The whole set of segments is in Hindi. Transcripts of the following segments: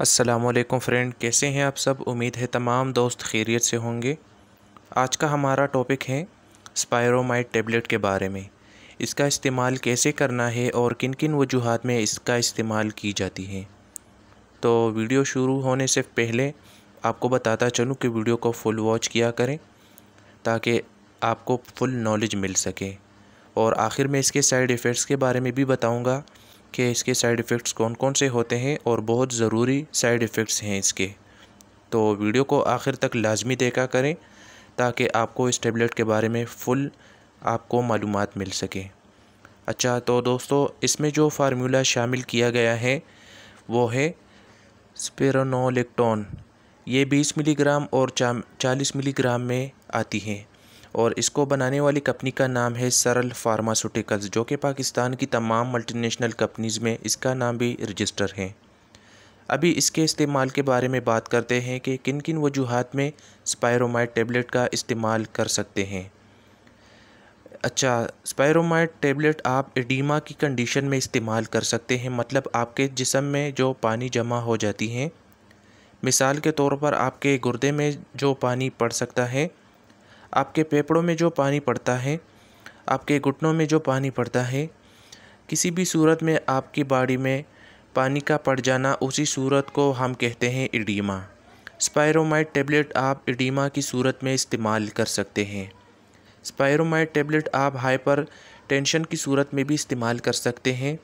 असलम फ्रेंड कैसे हैं आप सब उम्मीद है तमाम दोस्त खैरियत से होंगे आज का हमारा टॉपिक है स्पायरोमाइड टेबलेट के बारे में इसका इस्तेमाल कैसे करना है और किन किन वजूहत में इसका इस्तेमाल की जाती है तो वीडियो शुरू होने से पहले आपको बताता चलूँ कि वीडियो को फुल वॉच किया करें ताकि आपको फुल नॉलेज मिल सके और आखिर में इसके साइड इफ़ेक्ट्स के बारे में भी बताऊँगा कि इसके साइड इफ़ेक्ट्स कौन कौन से होते हैं और बहुत ज़रूरी साइड इफ़ेक्ट्स हैं इसके तो वीडियो को आखिर तक लाजमी देखा करें ताकि आपको इस टेबलेट के बारे में फ़ुल आपको मालूम मिल सके अच्छा तो दोस्तों इसमें जो फार्मूला शामिल किया गया है वो है स्पेरोनोलिक्टोन ये 20 मिलीग्राम और 40 मिलीग्राम में आती हैं और इसको बनाने वाली कंपनी का नाम है सरल फार्मास्यूटिकल्स जो कि पाकिस्तान की तमाम मल्टीनेशनल कंपनीज़ में इसका नाम भी रजिस्टर है अभी इसके इस्तेमाल के बारे में बात करते हैं कि किन किन वजूहत में स्पायरोमाइड टेबलेट का इस्तेमाल कर सकते हैं अच्छा स्पायरोमाइड टेबलेट आप एडीमा की कंडीशन में इस्तेमाल कर सकते हैं मतलब आपके जिसम में जो पानी जमा हो जाती है मिसाल के तौर पर आपके गुर्दे में जो पानी पड़ सकता है आपके फेफड़ों में जो पानी पड़ता है आपके घुटनों में जो पानी पड़ता है किसी भी सूरत में आपकी बाड़ी में पानी का पड़ जाना उसी सूरत को हम कहते हैं इडीमा स्पायरोमाइड टेबलेट आप इडीमा की सूरत में इस्तेमाल कर सकते हैं स्पायरोमाइड टेबलेट आप हाइपर टेंशन की सूरत में भी इस्तेमाल कर सकते हैं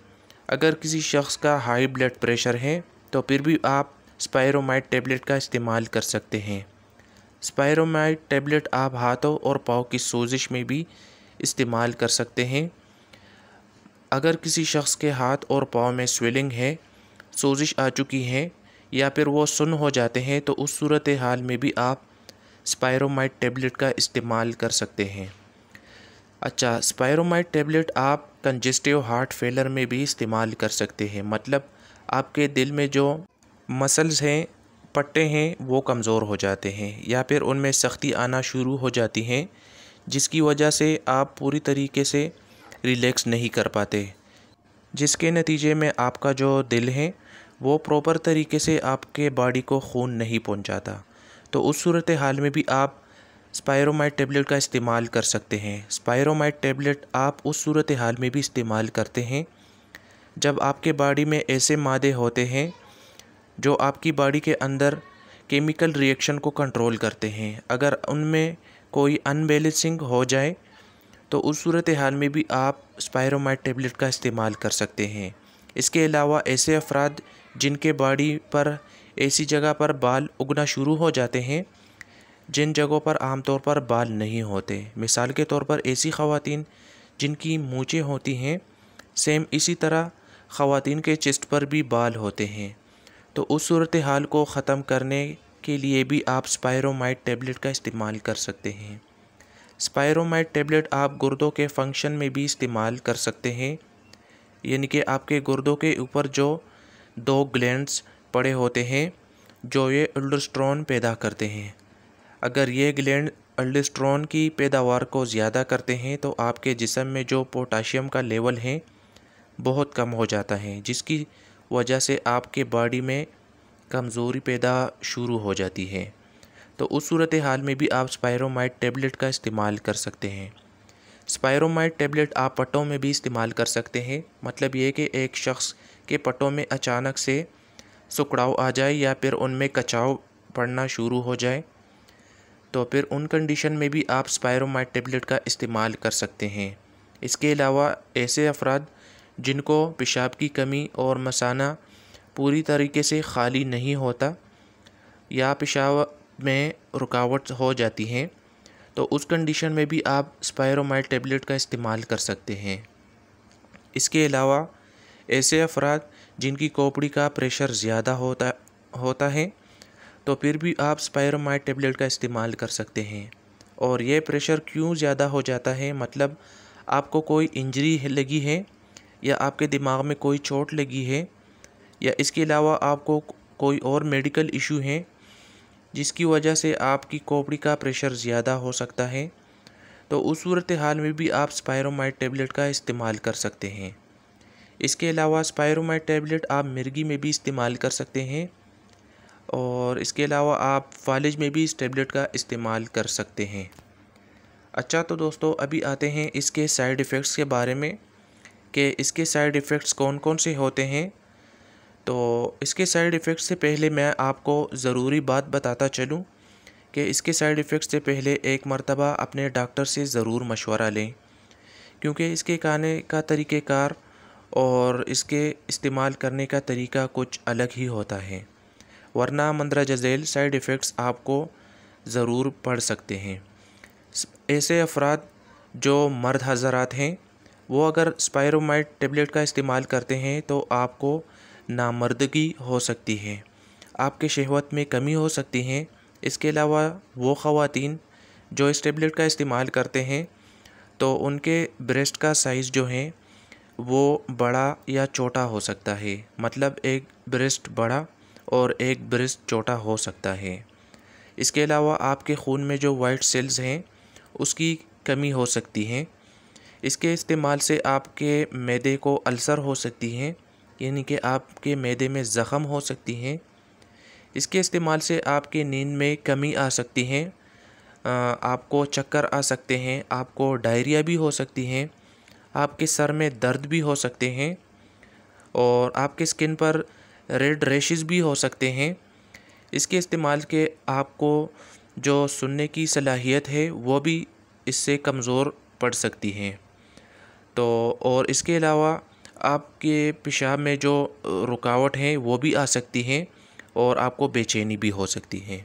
अगर किसी शख्स का हाई ब्लड प्रेशर है तो फिर भी आप स्पायरोमाइड टेबलेट का इस्तेमाल कर सकते हैं स्पायरोमाइड टेबलेट आप हाथों और पाँव की सोजिश में भी इस्तेमाल कर सकते हैं अगर किसी शख्स के हाथ और पाँव में स्वेलिंग है सोजिश आ चुकी है या फिर वो सुन हो जाते हैं तो उस सूरत हाल में भी आप स्पायरोमाइड टेबलेट का इस्तेमाल कर सकते हैं अच्छा स्पायरोमाइड टेबलेट आप कंजेस्टिव हार्ट फेलर में भी इस्तेमाल कर सकते हैं मतलब आपके दिल में जो मसल्स हैं पट्टे हैं वो कमज़ोर हो जाते हैं या फिर उनमें सख्ती आना शुरू हो जाती हैं जिसकी वजह से आप पूरी तरीके से रिलैक्स नहीं कर पाते जिसके नतीजे में आपका जो दिल है वो प्रॉपर तरीके से आपके बॉडी को खून नहीं पहुंचाता तो उस सूरत हाल में भी आप स्पायरोमाइट टेबलेट का इस्तेमाल कर सकते हैं स्पायरोमाइट टेबलेट आप उस सूरत हाल में भी इस्तेमाल करते हैं जब आपके बॉडी में ऐसे मादे होते हैं जो आपकी बॉडी के अंदर केमिकल रिएक्शन को कंट्रोल करते हैं अगर उनमें कोई अनबैलेंसिंग हो जाए तो उस सूरत हाल में भी आप स्पायरोमाइड टेबलेट का इस्तेमाल कर सकते हैं इसके अलावा ऐसे अफराद जिनके बॉडी पर ऐसी जगह पर बाल उगना शुरू हो जाते हैं जिन जगहों पर आमतौर पर बाल नहीं होते मिसाल के तौर पर ऐसी खातन जिनकी मूँचें होती हैं सेम इसी तरह ख़वान के चेस्ट पर भी बाल होते हैं तो उस सूरत हाल को ख़त्म करने के लिए भी आप स्पायरोमाइट टेबलेट का इस्तेमाल कर सकते हैं स्पायरोमाइट टेबलेट आप गुर्दों के फंक्शन में भी इस्तेमाल कर सकते हैं यानी कि आपके गुर्दों के ऊपर जो दो ग्लैंड्स पड़े होते हैं जो ये अल्डस्ट्रॉन पैदा करते हैं अगर ये ग्लैंड अल्डस्ट्रॉन की पैदावार को ज़्यादा करते हैं तो आपके जिसम में जो पोटाशियम का लेवल है बहुत कम हो जाता है जिसकी वजह से आपके बॉडी में कमज़ोरी पैदा शुरू हो जाती है तो उस सूरत हाल में भी आप स्पायरोमाइट टेबलेट का इस्तेमाल कर सकते हैं स्पायरोमाइट टेबलेट आप पटों में भी इस्तेमाल कर सकते हैं मतलब ये कि एक शख्स के पटों में अचानक से सुकड़ाव आ जाए या फिर उनमें कचाव पड़ना शुरू हो जाए तो फिर उन कंडीशन में भी आप स्पायरोमाइट टेबलेट का इस्तेमाल कर सकते हैं इसके अलावा ऐसे अफराद जिनको पेशाब की कमी और मसाना पूरी तरीके से खाली नहीं होता या पेशाब में रुकावट हो जाती हैं तो उस कंडीशन में भी आप स्पायरोमाइड टेबलेट का इस्तेमाल कर सकते हैं इसके अलावा ऐसे अफराद जिनकी कोपड़ी का प्रेशर ज़्यादा होता होता है तो फिर भी आप स्पायरोमाइड टेबलेट का इस्तेमाल कर सकते हैं और यह प्रेशर क्यों ज़्यादा हो जाता है मतलब आपको कोई इंजरी लगी है या आपके दिमाग में कोई चोट लगी है या इसके अलावा आपको कोई और मेडिकल इशू है जिसकी वजह से आपकी कोपड़ी का प्रेशर ज़्यादा हो सकता है तो उस सूरत हाल में भी आप स्पायरोमाइड टेबलेट का इस्तेमाल कर सकते हैं इसके अलावा स्पायरोमाइड टेबलेट आप मिर्गी में भी इस्तेमाल कर सकते हैं और इसके अलावा आप फालिज में भी इस टेबलेट का इस्तेमाल कर सकते हैं अच्छा तो दोस्तों अभी आते हैं इसके साइड इफ़ेक्ट्स के बारे में कि इसके साइड इफ़ेक्ट्स कौन कौन से होते हैं तो इसके साइड इफ़ेक्ट्स से पहले मैं आपको ज़रूरी बात बताता चलूँ कि इसके साइड इफ़ेक्ट्स से पहले एक मरतबा अपने डॉक्टर से ज़रूर मशवरा लें क्योंकि इसके खाने का तरीक़ेकार और इसके इस्तेमाल करने का तरीका कुछ अलग ही होता है वरना मंदरा जजेल साइड इफ़ेक्ट्स आपको ज़रूर पड़ सकते हैं ऐसे अफराद जो मर्द हजरात हैं वो अगर स्पायरोमाइट टेबलेट का इस्तेमाल करते हैं तो आपको नामर्दगी हो सकती है आपके शहवत में कमी हो सकती है इसके अलावा वो ख़वातीन जो इस टेबलेट का इस्तेमाल करते हैं तो उनके ब्रेस्ट का साइज़ जो है वो बड़ा या छोटा हो सकता है मतलब एक ब्रेस्ट बड़ा और एक ब्रेस्ट छोटा हो सकता है इसके अलावा आपके खून में जो वाइट सेल्स हैं उसकी कमी हो सकती है इसके इस्तेमाल से आपके मैदे को अल्सर हो सकती हैं यानी कि आपके मैदे में ज़ख़म हो सकती हैं इसके इस्तेमाल से आपके नींद में कमी आ सकती हैं आपको चक्कर आ सकते हैं आपको डायरिया भी हो सकती हैं आपके सर में दर्द भी हो सकते हैं और आपके स्किन पर रेड रेशेस भी हो सकते हैं इसके इस्तेमाल के आपको जो सुनने की सलाहियत है वो भी इससे कमज़ोर पड़ सकती हैं तो और इसके अलावा आपके पेशाब में जो रुकावट है वो भी आ सकती हैं और आपको बेचैनी भी हो सकती हैं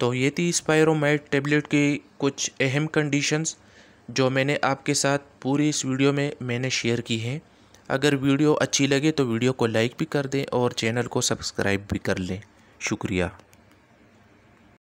तो ये थी स्पायरोमाइट टेबलेट की कुछ अहम कंडीशंस जो मैंने आपके साथ पूरी इस वीडियो में मैंने शेयर की हैं अगर वीडियो अच्छी लगे तो वीडियो को लाइक भी कर दें और चैनल को सब्सक्राइब भी कर लें शुक्रिया